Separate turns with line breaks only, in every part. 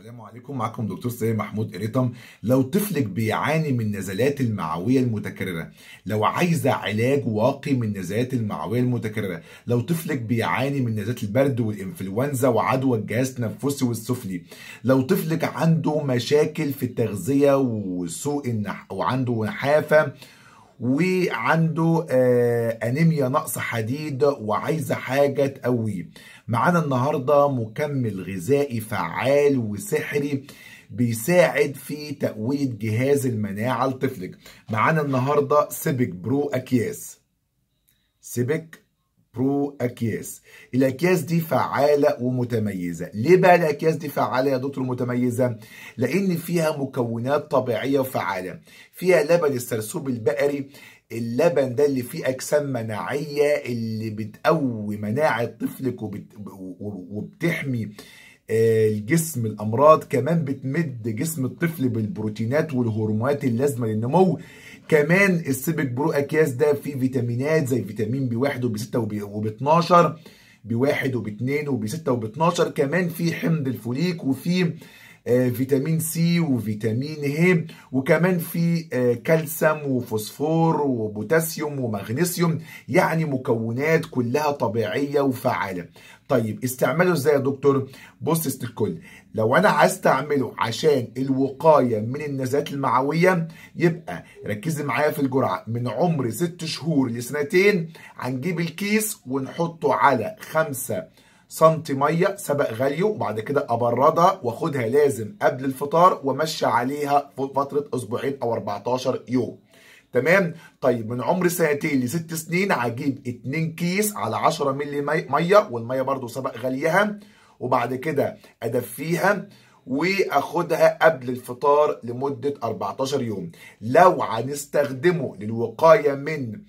السلام عليكم معكم دكتور سيد محمود قريطم لو طفلك بيعاني من نزلات المعويه المتكرره لو عايزه علاج واقي من نزلات المعويه المتكرره لو طفلك بيعاني من نزلات البرد والانفلونزا وعدوى الجهاز التنفسي والسفلي لو طفلك عنده مشاكل في التغذيه وسوء النح وعنده نحافه وعنده آه، انيميا نقص حديد وعايزه حاجه تقويه معانا النهارده مكمل غذائي فعال وسحري بيساعد في تقويه جهاز المناعه لطفلك معانا النهارده سيبك برو اكياس سيبك برو اكياس الاكياس دي فعاله ومتميزه ليه بقى الاكياس دي فعاله يا دكتور متميزه لان فيها مكونات طبيعيه وفعاله فيها لبن السرسوب البقري اللبن ده اللي فيه اجسام مناعيه اللي بتقوي مناعه طفلك وبت... وبتحمي الجسم الامراض كمان بتمد جسم الطفل بالبروتينات والهرمونات اللازمه للنمو كمان السيبك برو اكياس ده فيه فيتامينات زي فيتامين بي 1 وبي 6 وب 12 بواحد وباتنين وبستة وب12 كمان في حمض الفوليك وفي آه، فيتامين سي وفيتامين ه وكمان في آه، كالسيوم وفوسفور وبوتاسيوم ومغنيسيوم يعني مكونات كلها طبيعيه وفعاله طيب استعمله ازاي يا دكتور بص الكل لو انا عايز استعمله عشان الوقايه من النزلات المعويه يبقى ركزي معايا في الجرعه من عمر 6 شهور لسنتين هنجيب الكيس ونحطه على 5 سنتي ميه سبق غليه وبعد كده ابردها واخدها لازم قبل الفطار وامشي عليها فتره اسبوعين او 14 يوم تمام طيب من عمر سنتين لست سنين هجيب 2 كيس على 10 مللي ميه والميه برده سبق غليها وبعد كده ادفيها واخدها قبل الفطار لمده 14 يوم لو هنستخدمه للوقايه من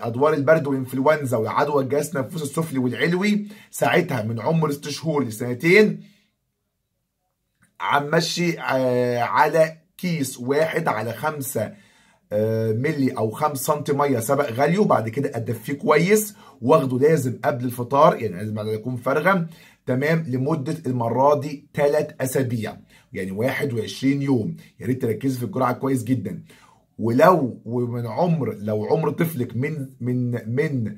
ادوار البرد والانفلونزا والعدوى الجهاز التنفسي السفلي والعلوي ساعتها من عمر 6 شهور لسنتين عم مشي آه، على كيس واحد على 5 آه، ملي او 5 سم ميه سبق غليه وبعد كده ادفيه كويس واخده لازم قبل الفطار يعني لازم بعد ما يكون فارغه تمام لمده المره دي 3 اسابيع يعني 21 يوم يا ريت تركزي في الجرعه كويس جدا ولو ومن عمر لو عمر طفلك من من من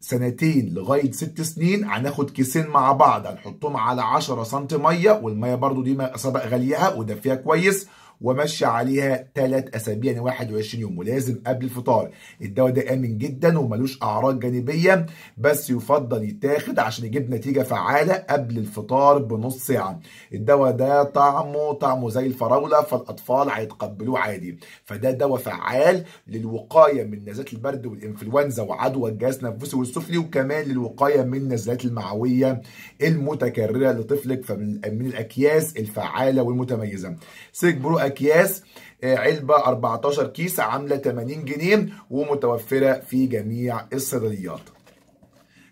سنتين لغايه ست سنين هناخد كيسين مع بعض هنحطهم على 10 سم ميه والميه برضو دي سبق غليها ودفيها كويس ومشى عليها ثلاث اسابيع يعني 21 يوم ولازم قبل الفطار الدواء ده امن جدا وملوش اعراض جانبيه بس يفضل يتاخد عشان يجيب نتيجه فعاله قبل الفطار بنص ساعه الدواء ده طعمه طعمه زي الفراوله فالاطفال هيتقبلوه عادي فده دواء فعال للوقايه من نزلات البرد والانفلونزا وعدوى الجهاز النفسي والسفلي وكمان للوقايه من نزلات المعويه المتكرره لطفلك فمن من الاكياس الفعاله والمتميزه سيك برو اكياس آه، علبه 14 كيس عامله 80 جنيه ومتوفره في جميع الصيدليات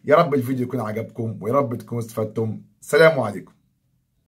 يا رب الفيديو يكون عجبكم ويا رب تكونوا استفدتم سلام عليكم